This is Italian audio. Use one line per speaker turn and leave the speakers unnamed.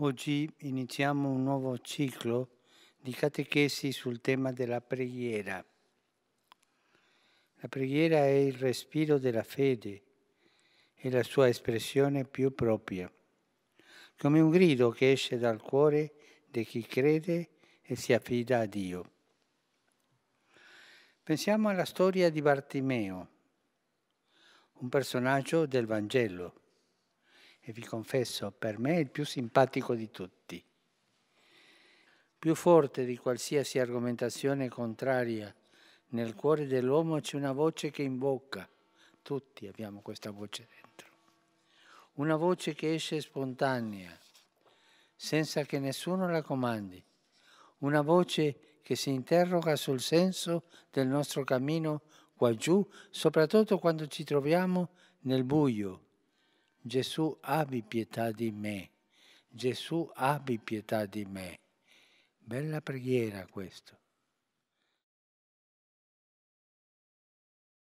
Oggi iniziamo un nuovo ciclo di catechesi sul tema della preghiera. La preghiera è il respiro della fede e la sua espressione più propria, come un grido che esce dal cuore di chi crede e si affida a Dio. Pensiamo alla storia di Bartimeo, un personaggio del Vangelo e vi confesso per me è il più simpatico di tutti. Più forte di qualsiasi argomentazione contraria, nel cuore dell'uomo c'è una voce che invoca, tutti abbiamo questa voce dentro, una voce che esce spontanea, senza che nessuno la comandi, una voce che si interroga sul senso del nostro cammino qua giù, soprattutto quando ci troviamo nel buio Gesù abbi pietà di me, Gesù abbi pietà di me. Bella preghiera questo.